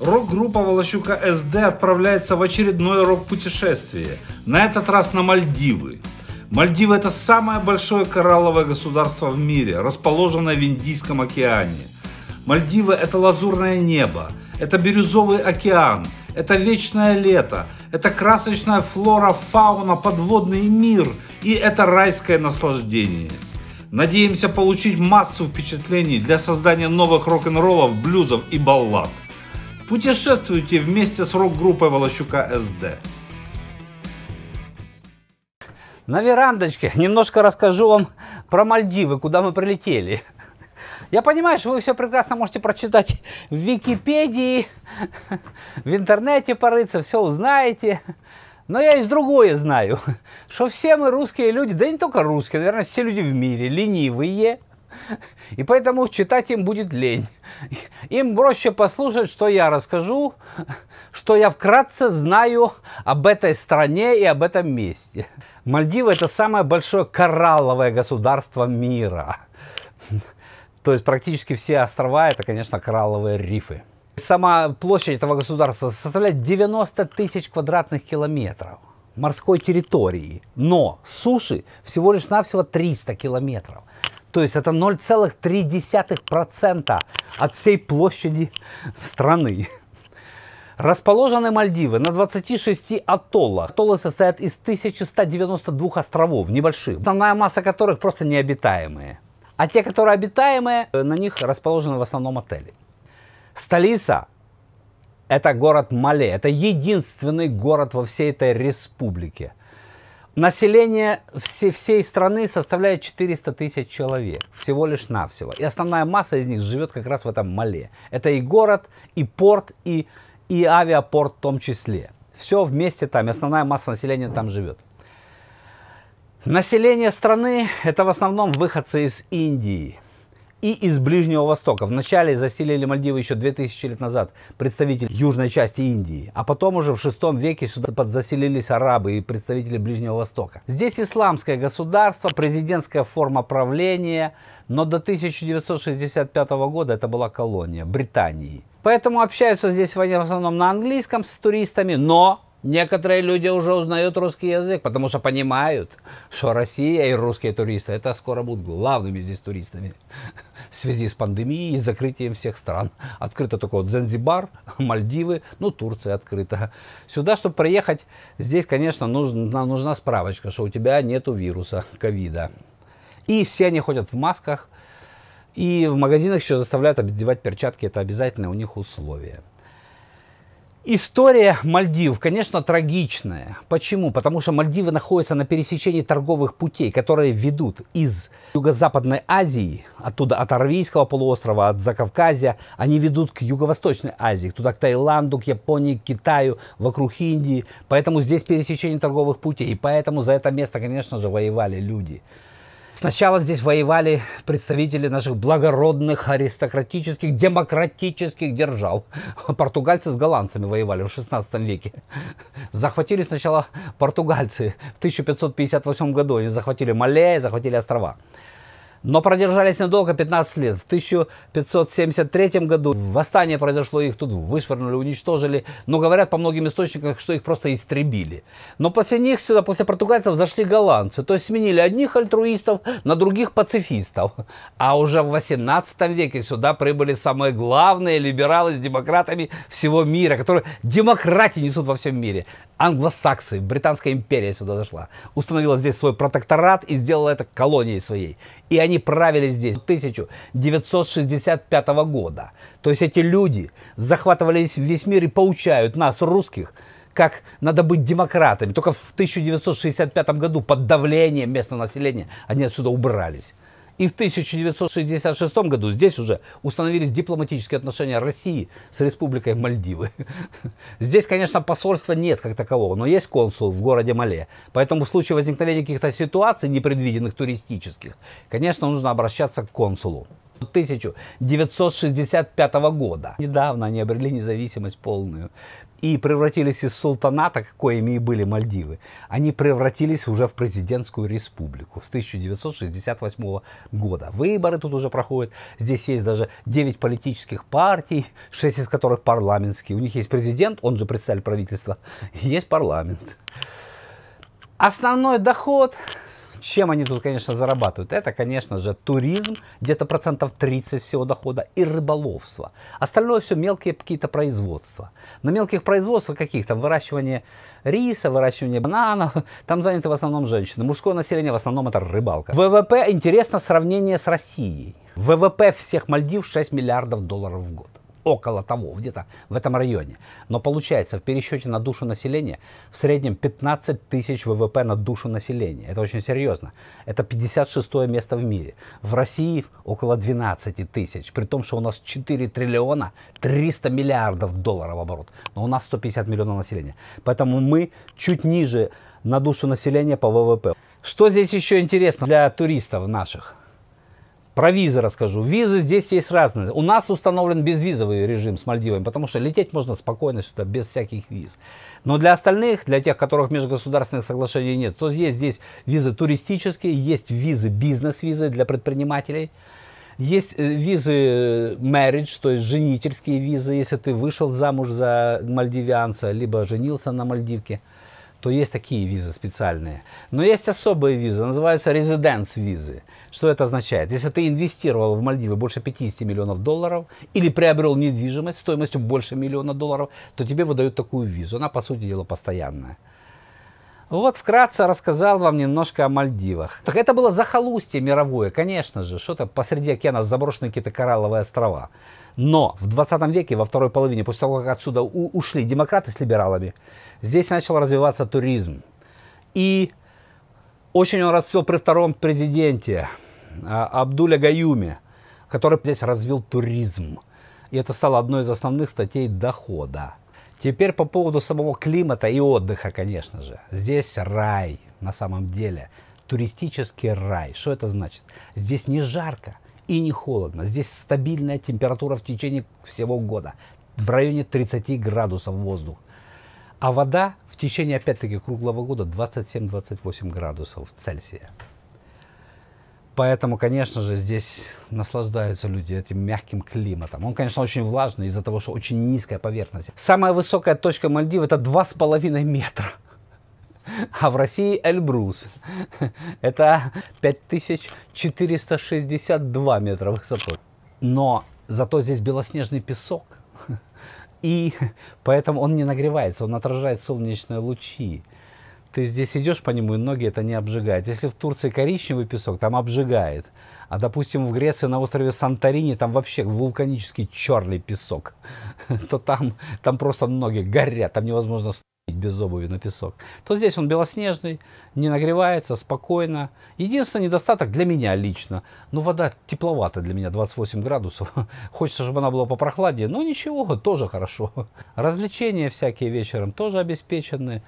Рок-группа Волощука СД отправляется в очередное рок-путешествие, на этот раз на Мальдивы. Мальдивы – это самое большое коралловое государство в мире, расположенное в Индийском океане. Мальдивы – это лазурное небо, это бирюзовый океан, это вечное лето, это красочная флора, фауна, подводный мир и это райское наслаждение. Надеемся получить массу впечатлений для создания новых рок-н-роллов, блюзов и баллад. Путешествуйте вместе с рок-группой Волощука СД. На верандочке немножко расскажу вам про Мальдивы, куда мы прилетели. Я понимаю, что вы все прекрасно можете прочитать в Википедии, в интернете порыться, все узнаете. Но я и другое знаю, что все мы русские люди, да не только русские, наверное, все люди в мире ленивые, И поэтому читать им будет лень. Им проще послушать, что я расскажу, что я вкратце знаю об этой стране и об этом месте. Мальдивы – это самое большое коралловое государство мира. То есть практически все острова – это, конечно, коралловые рифы. Сама площадь этого государства составляет 90 тысяч квадратных километров морской территории, но суши всего лишь навсего 300 километров. То есть это 0,3% от всей площади страны. Расположены Мальдивы на 26 атоллах. Атоллы состоят из 1192 островов, небольших, основная масса которых просто необитаемые. А те, которые обитаемые, на них расположены в основном отели. Столица – это город Мале. Это единственный город во всей этой республике – Население все, всей страны составляет 400 тысяч человек, всего лишь навсего. И основная масса из них живет как раз в этом Мале. Это и город, и порт, и, и авиапорт в том числе. Все вместе там, основная масса населения там живет. Население страны – это в основном выходцы из Индии – и из Ближнего Востока. Вначале заселили Мальдивы еще 2000 лет назад представители южной части Индии, а потом уже в 6 веке сюда подзаселились арабы и представители Ближнего Востока. Здесь исламское государство, президентская форма правления, но до 1965 года это была колония Британии. Поэтому общаются здесь в основном на английском с туристами, но Некоторые люди уже узнают русский язык, потому что понимают, что Россия и русские туристы это скоро будут главными здесь туристами в связи с пандемией и закрытием всех стран. Открыто только вот Занзибар, Мальдивы, ну, Турция открыта. Сюда, чтобы проехать здесь, конечно, нужна, нужна справочка, что у тебя нету вируса ковида. И все они ходят в масках, и в магазинах еще заставляют одевать перчатки, это обязательное у них условие. История Мальдив, конечно, трагичная. Почему? Потому что Мальдивы находятся на пересечении торговых путей, которые ведут из Юго-Западной Азии, оттуда от Аравийского полуострова, от Закавказья, они ведут к Юго-Восточной Азии, туда к Таиланду, к Японии, к Китаю, вокруг Индии. Поэтому здесь пересечение торговых путей. И поэтому за это место, конечно же, воевали люди. Сначала здесь воевали представители наших благородных, аристократических, демократических держав. Португальцы с голландцами воевали в 16 веке. Захватили сначала португальцы. В 1558 году они захватили Малея, захватили острова но продержались недолго 15 лет. В 1573 году восстание произошло, их тут вышвырнули, уничтожили. Но говорят по многим источникам, что их просто истребили. Но после них сюда, после португальцев, зашли голландцы. То есть сменили одних альтруистов на других пацифистов. А уже в 18 веке сюда прибыли самые главные либералы с демократами всего мира, которые демократии несут во всем мире. Англосаксы, Британская империя сюда зашла. Установила здесь свой протекторат и сделала это колонией своей. И они они правили здесь 1965 года. То есть эти люди захватывали весь мир и поучают нас, русских, как надо быть демократами. Только в 1965 году под давлением местного населения они отсюда убрались. И в 1966 году здесь уже установились дипломатические отношения России с Республикой Мальдивы. Здесь, конечно, посольства нет как такового, но есть консул в городе Мале. Поэтому в случае возникновения каких-то ситуаций, непредвиденных туристических, конечно, нужно обращаться к консулу. 1965 года. Недавно они обрели независимость полную и превратились из султаната, коими и были Мальдивы, они превратились уже в президентскую республику с 1968 года. Выборы тут уже проходят. Здесь есть даже 9 политических партий, 6 из которых парламентские. У них есть президент, он же представитель правительства, есть парламент. Основной доход чем они тут, конечно, зарабатывают? Это, конечно же, туризм, где-то процентов 30 всего дохода, и рыболовство. Остальное все мелкие какие-то производства. На мелких производствах каких там выращивание риса, выращивание бананов, там заняты в основном женщины. Мужское население в основном это рыбалка. ВВП интересно сравнение с Россией. ВВП всех Мальдив 6 миллиардов долларов в год около того, где-то в этом районе. Но получается, в пересчете на душу населения в среднем 15 тысяч ВВП на душу населения. Это очень серьезно. Это 56 место в мире. В России около 12 тысяч, при том, что у нас 4 триллиона 300 миллиардов долларов оборот. Но у нас 150 миллионов населения. Поэтому мы чуть ниже на душу населения по ВВП. Что здесь еще интересно для туристов наших? Про визы расскажу. Визы здесь есть разные. У нас установлен безвизовый режим с Мальдивами, потому что лететь можно спокойно сюда, без всяких виз. Но для остальных, для тех, которых межгосударственных соглашений нет, то есть здесь визы туристические, есть визы, бизнес-визы для предпринимателей. Есть э, визы э, marriage, то есть женительские визы, если ты вышел замуж за мальдивианца, либо женился на мальдивке – то есть такие визы специальные. Но есть особые визы, называются резиденс визы. Что это означает? Если ты инвестировал в Мальдивы больше 50 миллионов долларов или приобрел недвижимость стоимостью больше миллиона долларов, то тебе выдают такую визу. Она, по сути дела, постоянная. Вот вкратце рассказал вам немножко о Мальдивах. Так это было захолустье мировое, конечно же, что-то посреди океана заброшены какие-то коралловые острова. Но в 20 веке, во второй половине, после того, как отсюда ушли демократы с либералами, здесь начал развиваться туризм. И очень он расцвел при втором президенте а, Абдуля Гаюме, который здесь развил туризм. И это стало одной из основных статей дохода. Теперь по поводу самого климата и отдыха, конечно же. Здесь рай, на самом деле. Туристический рай. Что это значит? Здесь не жарко и не холодно. Здесь стабильная температура в течение всего года. В районе 30 градусов воздух. А вода в течение, опять-таки, круглого года 27-28 градусов Цельсия. Поэтому, конечно же, здесь наслаждаются люди этим мягким климатом. Он, конечно, очень влажный из-за того, что очень низкая поверхность. Самая высокая точка Мальдив это 2,5 метра. А в России Эльбрус. Это 5462 метра высотой. Но зато здесь белоснежный песок. И поэтому он не нагревается, он отражает солнечные лучи ты здесь идешь по нему, и ноги это не обжигает. Если в Турции коричневый песок, там обжигает. А, допустим, в Греции на острове Санторини там вообще вулканический черный песок. То там, там просто ноги горят, там невозможно ступить без обуви на песок. То здесь он белоснежный, не нагревается, спокойно. Единственный недостаток для меня лично. Ну, вода тепловата для меня, 28 градусов. Хочется, чтобы она была попрохладнее, но ничего, тоже хорошо. Развлечения всякие вечером тоже обеспечены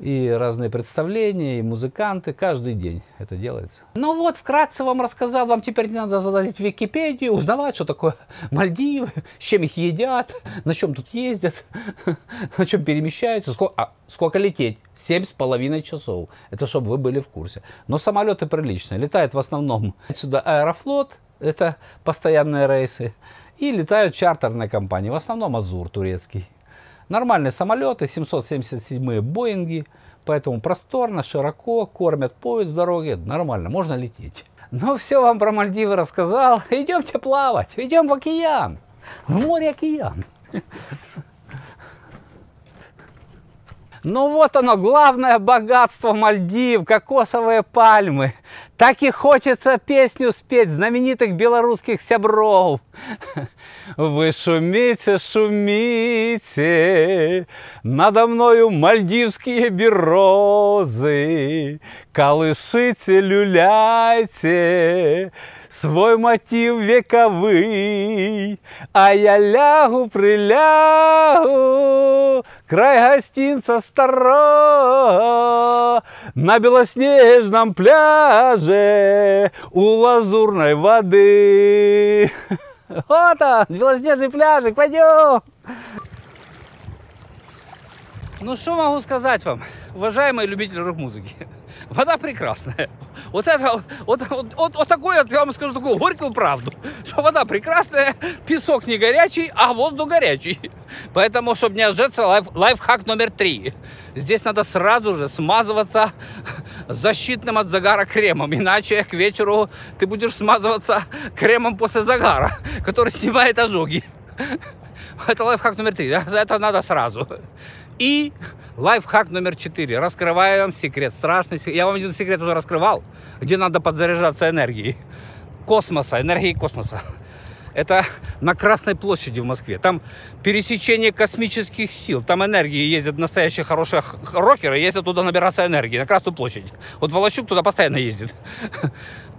и разные представления, и музыканты. Каждый день это делается. Ну вот, вкратце вам рассказал. Вам теперь не надо залазить в Википедию, узнавать, что такое Мальдивы, с чем их едят, на чем тут ездят, на чем перемещаются. Сколько, а, сколько лететь? Семь с половиной часов. Это чтобы вы были в курсе. Но самолеты приличные. Летает в основном сюда Аэрофлот, это постоянные рейсы. И летают чартерные компании, в основном Азур турецкий. Нормальные самолеты, 777-е Боинги, поэтому просторно, широко, кормят поезд в дороге, нормально, можно лететь. Ну все вам про Мальдивы рассказал, идемте плавать, идем в океан, в море-океан. Ну вот оно, главное богатство Мальдив, кокосовые пальмы. Так и хочется песню спеть знаменитых белорусских сябров. Вы шумите, шумите, надо мною мальдивские березы. Колышите, люляйте, свой мотив вековый. А я лягу, прилягу, край гостинца старо, на белоснежном пляже пляже, у лазурной воды. Вот он, белоснежный пляжик, пойдем! Ну что могу сказать вам, уважаемые любители рок-музыки? Вода прекрасная. Вот, это, вот, вот, вот, вот такую, я вам скажу такую горькую правду, что вода прекрасная, песок не горячий, а воздух горячий. Поэтому, чтобы не ожечься, лайф, лайфхак номер три. Здесь надо сразу же смазываться защитным от загара кремом, иначе к вечеру ты будешь смазываться кремом после загара, который снимает ожоги. Это лайфхак номер три, за это надо сразу. И Лайфхак номер 4. Раскрываю вам секрет. Страшный секрет. Я вам один секрет уже раскрывал, где надо подзаряжаться энергией. Космоса, энергией космоса. Это на Красной площади в Москве. Там пересечение космических сил. Там энергии ездят настоящие хорошие рокеры, ездят туда набираться энергии, на Красную площадь. Вот Волощук туда постоянно ездит.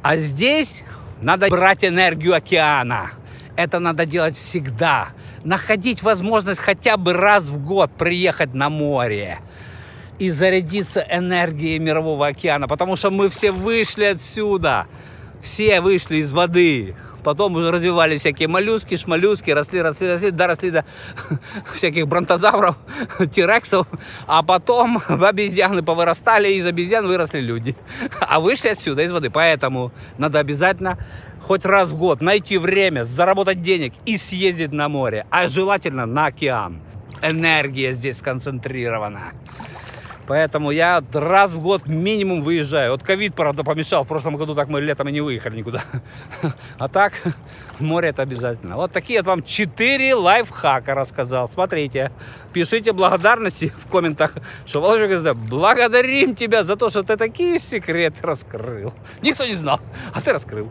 А здесь надо брать энергию океана. Это надо делать всегда находить возможность хотя бы раз в год приехать на море и зарядиться энергией Мирового океана, потому что мы все вышли отсюда, все вышли из воды. Потом уже развивались всякие моллюски, шмоллюски, росли, росли, росли, доросли до всяких бронтозавров, тирексов. А потом в обезьяны повырастали, из обезьян выросли люди. А вышли отсюда, из воды. Поэтому надо обязательно хоть раз в год найти время, заработать денег и съездить на море. А желательно на океан. Энергия здесь сконцентрирована. Поэтому я раз в год минимум выезжаю. Вот ковид, правда, помешал. В прошлом году так мы летом и не выехали никуда. А так, море это обязательно. Вот такие вот вам 4 лайфхака рассказал. Смотрите. Пишите благодарности в комментах. Что, Володя СД, благодарим тебя за то, что ты такие секреты раскрыл. Никто не знал, а ты раскрыл.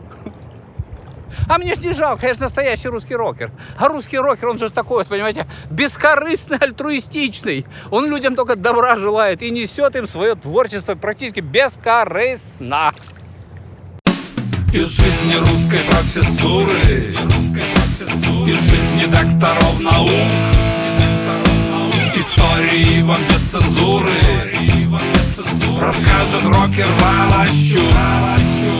А мне ж не жалко, я же настоящий русский рокер. А русский рокер, он же такой, вот, понимаете, бескорыстный, альтруистичный. Он людям только добра желает и несет им свое творчество практически бескорыстно. Из жизни русской профессуры, из жизни докторов наук, истории вам без цензуры, расскажет рокер Волощук.